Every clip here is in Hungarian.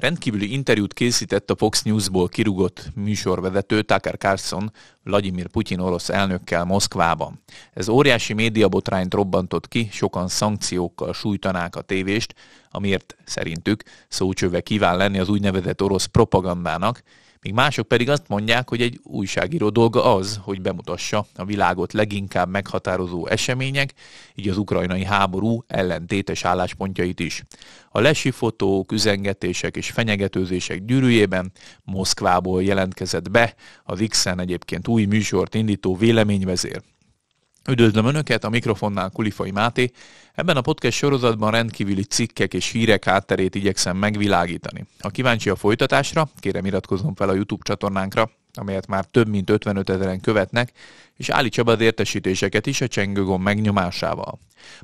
Rendkívüli interjút készített a Fox news News-ból kirúgott műsorvezető Tucker Carlson Vladimir Putyin orosz elnökkel Moszkvában. Ez óriási médiabotrányt robbantott ki, sokan szankciókkal sújtanák a tévést, amiért szerintük szócsöve kíván lenni az úgynevezett orosz propagandának, míg mások pedig azt mondják, hogy egy újságíró dolga az, hogy bemutassa a világot leginkább meghatározó események, így az ukrajnai háború ellentétes álláspontjait is. A fotók, üzengetések és fenyegetőzések gyűrűjében Moszkvából jelentkezett be, az X-en egyébként új műsort indító véleményvezér. Üdvözlöm Önöket, a mikrofonnál Kulifai Máté. Ebben a podcast sorozatban rendkívüli cikkek és hírek hátterét igyekszem megvilágítani. Ha kíváncsi a folytatásra, kérem iratkozzon fel a YouTube csatornánkra, amelyet már több mint 55 ezeren követnek, és állítsa be az értesítéseket is a csengőgomb megnyomásával.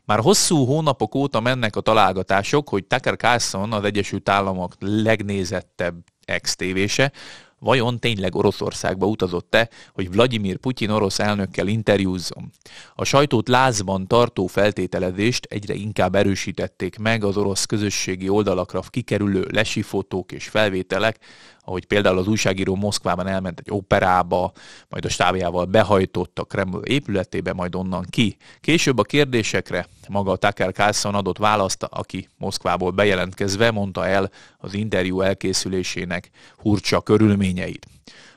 Már hosszú hónapok óta mennek a találgatások, hogy Tucker Carlson az Egyesült Államok legnézettebb ex-tévése, Vajon tényleg Oroszországba utazott-e, hogy Vladimir Putyin orosz elnökkel interjúzzon? A sajtót lázban tartó feltételezést egyre inkább erősítették meg az orosz közösségi oldalakra kikerülő lesi fotók és felvételek, ahogy például az újságíró Moszkvában elment egy operába, majd a stábjával behajtott a Kreml épületébe, majd onnan ki. Később a kérdésekre maga a Tucker Carlson adott választ, aki Moszkvából bejelentkezve mondta el az interjú elkészülésének hurcsa körülményeit.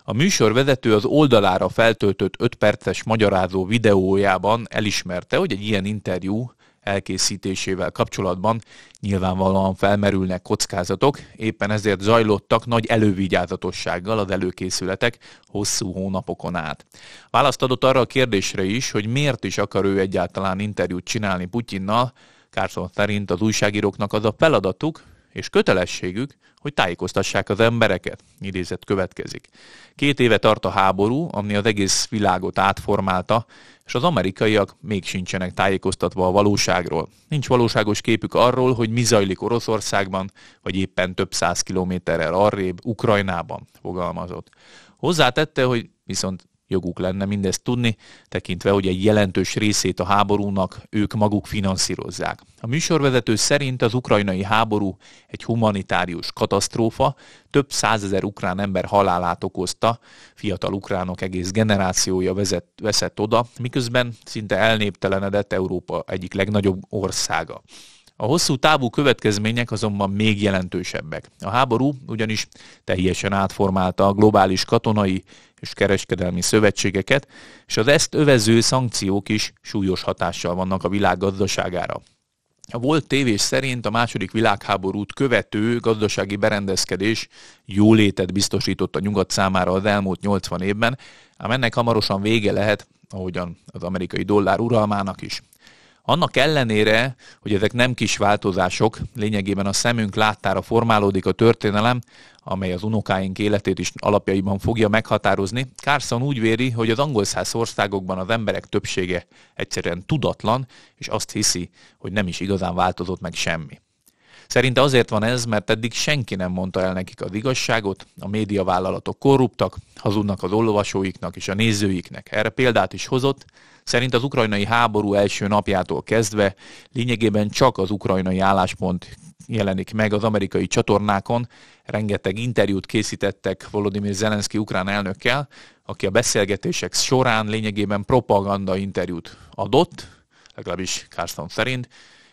A műsorvezető az oldalára feltöltött 5 perces magyarázó videójában elismerte, hogy egy ilyen interjú elkészítésével kapcsolatban nyilvánvalóan felmerülnek kockázatok, éppen ezért zajlottak nagy elővigyázatossággal az előkészületek hosszú hónapokon át. Választ adott arra a kérdésre is, hogy miért is akar ő egyáltalán interjút csinálni Putyinnal, Kárszon szerint az újságíróknak az a feladatuk, és kötelességük, hogy tájékoztassák az embereket, idézet következik. Két éve tart a háború, ami az egész világot átformálta, és az amerikaiak még sincsenek tájékoztatva a valóságról. Nincs valóságos képük arról, hogy mi zajlik Oroszországban, vagy éppen több száz kilométerrel arrébb, Ukrajnában, fogalmazott. Hozzátette, hogy viszont joguk lenne mindezt tudni, tekintve, hogy egy jelentős részét a háborúnak ők maguk finanszírozzák. A műsorvezető szerint az ukrajnai háború egy humanitárius katasztrófa, több százezer ukrán ember halálát okozta, fiatal ukránok egész generációja vezet, veszett oda, miközben szinte elnéptelenedett Európa egyik legnagyobb országa. A hosszú távú következmények azonban még jelentősebbek. A háború ugyanis teljesen átformálta a globális katonai és kereskedelmi szövetségeket, és az ezt övező szankciók is súlyos hatással vannak a világ gazdaságára. A volt tévés szerint a második világháborút követő gazdasági berendezkedés jólétet biztosított a nyugat számára az elmúlt 80 évben, ám ennek hamarosan vége lehet, ahogyan az amerikai dollár uralmának is. Annak ellenére, hogy ezek nem kis változások, lényegében a szemünk láttára formálódik a történelem, amely az unokáink életét is alapjaiban fogja meghatározni, Carson úgy véri, hogy az angol száz országokban az emberek többsége egyszerűen tudatlan, és azt hiszi, hogy nem is igazán változott meg semmi. Szerinte azért van ez, mert eddig senki nem mondta el nekik az igazságot, a médiavállalatok korruptak, hazudnak az olvasóiknak és a nézőiknek. Erre példát is hozott, szerint az ukrajnai háború első napjától kezdve lényegében csak az ukrajnai álláspont jelenik meg az amerikai csatornákon. Rengeteg interjút készítettek Volodymyr Zelenszky ukrán elnökkel, aki a beszélgetések során lényegében propaganda interjút adott, legalábbis Carson szerint,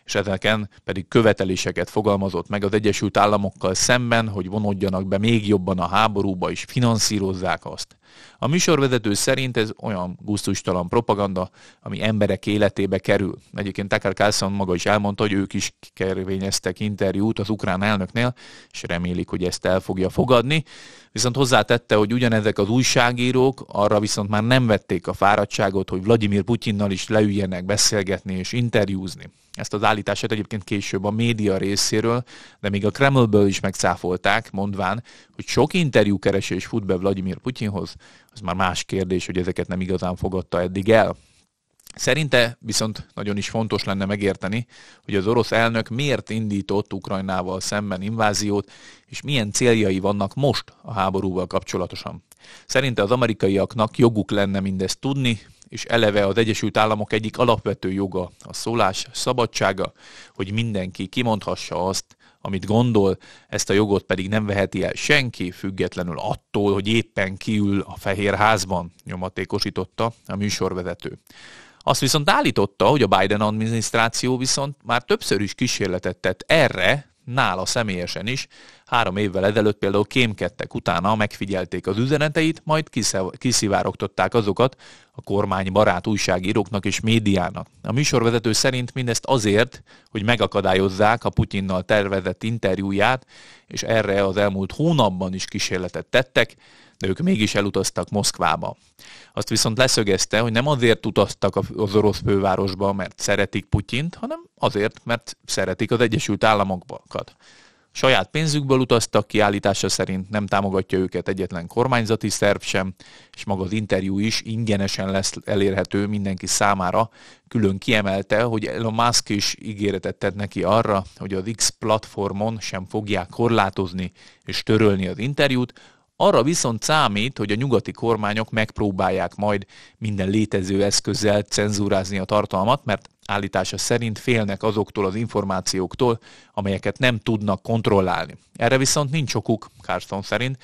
és ezeken pedig követeléseket fogalmazott meg az Egyesült Államokkal szemben, hogy vonódjanak be még jobban a háborúba, és finanszírozzák azt. A műsorvezető szerint ez olyan gusztustalan propaganda, ami emberek életébe kerül. Egyébként Tucker Carlson maga is elmondta, hogy ők is kervényeztek interjút az ukrán elnöknél, és remélik, hogy ezt el fogja fogadni. Viszont hozzátette, hogy ugyanezek az újságírók arra viszont már nem vették a fáradtságot, hogy Vladimir Putyinnal is leüljenek beszélgetni és interjúzni. Ezt az állítását egyébként később a média részéről, de még a Kremlből is megcáfolták, mondván, hogy sok interjúkeresés fut be Vladimir Putyinhoz, az már más kérdés, hogy ezeket nem igazán fogadta eddig el. Szerinte viszont nagyon is fontos lenne megérteni, hogy az orosz elnök miért indított Ukrajnával szemben inváziót, és milyen céljai vannak most a háborúval kapcsolatosan. Szerinte az amerikaiaknak joguk lenne mindezt tudni, és eleve az Egyesült Államok egyik alapvető joga, a szólás szabadsága, hogy mindenki kimondhassa azt, amit gondol, ezt a jogot pedig nem veheti el senki, függetlenül attól, hogy éppen kiül a fehér házban, nyomatékosította a műsorvezető. Azt viszont állította, hogy a Biden adminisztráció viszont már többször is kísérletet tett erre, nála személyesen is. Három évvel ezelőtt például kémkedtek utána, megfigyelték az üzeneteit, majd kiszivárogtották azokat a kormány barát újságíróknak és médiának. A műsorvezető szerint mindezt azért, hogy megakadályozzák a Putyinnal tervezett interjúját, és erre az elmúlt hónapban is kísérletet tettek, de ők mégis elutaztak Moszkvába. Azt viszont leszögezte, hogy nem azért utaztak az orosz fővárosba, mert szeretik Putyint, hanem azért, mert szeretik az Egyesült Államokat. Saját pénzükből utaztak, kiállítása szerint nem támogatja őket egyetlen kormányzati szerv sem, és maga az interjú is ingyenesen lesz elérhető mindenki számára. Külön kiemelte, hogy Elon Musk is ígéretet tett neki arra, hogy az X platformon sem fogják korlátozni és törölni az interjút, arra viszont számít, hogy a nyugati kormányok megpróbálják majd minden létező eszközzel cenzúrázni a tartalmat, mert állítása szerint félnek azoktól az információktól, amelyeket nem tudnak kontrollálni. Erre viszont nincs okuk, Carson szerint,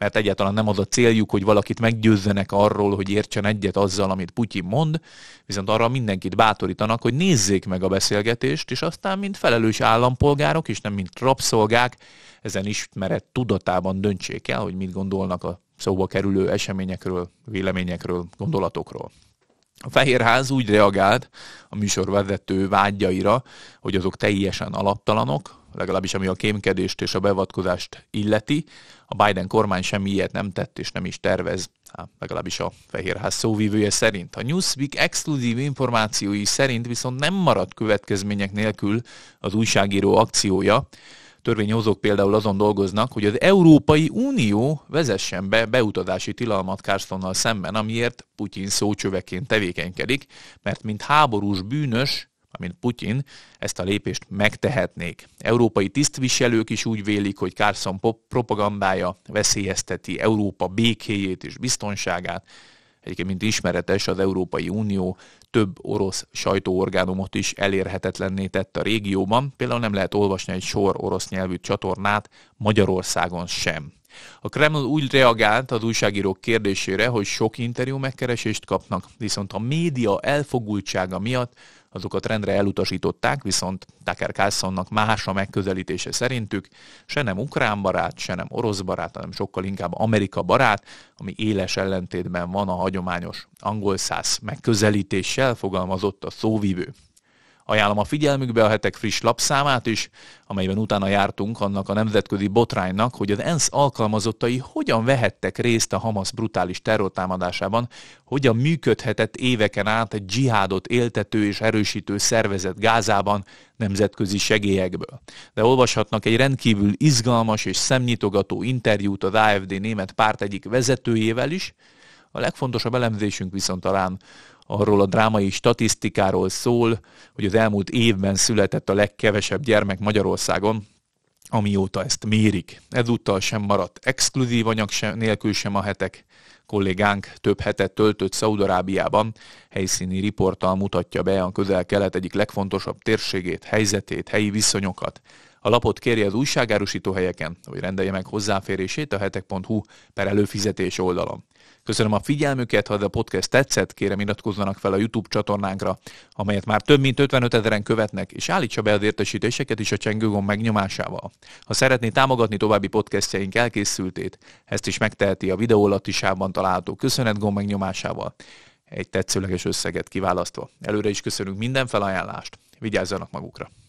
mert egyáltalán nem az a céljuk, hogy valakit meggyőzzenek arról, hogy értsen egyet azzal, amit Putyin mond, viszont arra mindenkit bátorítanak, hogy nézzék meg a beszélgetést, és aztán, mint felelős állampolgárok, és nem mint rabszolgák, ezen ismeret tudatában döntsék el, hogy mit gondolnak a szóba kerülő eseményekről, véleményekről, gondolatokról. A Fehérház úgy reagált a műsorvezető vágyaira, hogy azok teljesen alaptalanok, legalábbis ami a kémkedést és a bevatkozást illeti. A Biden kormány semmi ilyet nem tett és nem is tervez, hát, legalábbis a Fehérház szóvívője szerint. A Newsweek exkluzív információi szerint viszont nem maradt következmények nélkül az újságíró akciója, törvényhozók például azon dolgoznak, hogy az Európai Unió vezessen be beutazási tilalmat Kárszlonnal szemben, amiért Putyin szócsöveként tevékenykedik, mert mint háborús bűnös amint Putyin ezt a lépést megtehetnék. Európai tisztviselők is úgy vélik, hogy Carson propagandája veszélyezteti Európa békéjét és biztonságát. Egyébként, mint ismeretes, az Európai Unió több orosz sajtóorgánumot is elérhetetlenné tett a régióban. Például nem lehet olvasni egy sor orosz nyelvű csatornát Magyarországon sem. A Kreml úgy reagált az újságírók kérdésére, hogy sok interjú megkeresést kapnak, viszont a média elfogultsága miatt azokat rendre elutasították, viszont Tucker Carlsonnak más a megközelítése szerintük, se nem ukrán barát, se nem orosz barát, hanem sokkal inkább Amerika barát, ami éles ellentétben van a hagyományos angol száz megközelítéssel, fogalmazott a szóvivő. Ajánlom a figyelmükbe a hetek friss lapszámát is, amelyben utána jártunk annak a nemzetközi botránynak, hogy az ENSZ alkalmazottai hogyan vehettek részt a Hamas brutális terrortámadásában, hogyan működhetett éveken át egy dzsihádot éltető és erősítő szervezet Gázában nemzetközi segélyekből. De olvashatnak egy rendkívül izgalmas és szemnyitogató interjút az AFD német párt egyik vezetőjével is, a legfontosabb elemzésünk viszont talán arról a drámai statisztikáról szól, hogy az elmúlt évben született a legkevesebb gyermek Magyarországon, amióta ezt mérik. Ezúttal sem maradt exkluzív anyag sem, nélkül sem a hetek. Kollégánk több hetet töltött Szaudarábiában, helyszíni riporttal mutatja be a közel-kelet egyik legfontosabb térségét, helyzetét, helyi viszonyokat. A lapot kérje az újságárusító helyeken, hogy rendelje meg hozzáférését a hetek.hu per előfizetés oldalon. Köszönöm a figyelmüket, ha ez a podcast tetszett, kérem iratkozzanak fel a YouTube csatornánkra, amelyet már több mint 55 ezeren követnek, és állítsa be az értesítéseket is a csengőgomb megnyomásával. Ha szeretné támogatni további podcastjeink elkészültét, ezt is megteheti a videó alatt található köszönet gomb megnyomásával egy tetszőleges összeget kiválasztva. Előre is köszönünk minden felajánlást. Vigyázzanak magukra!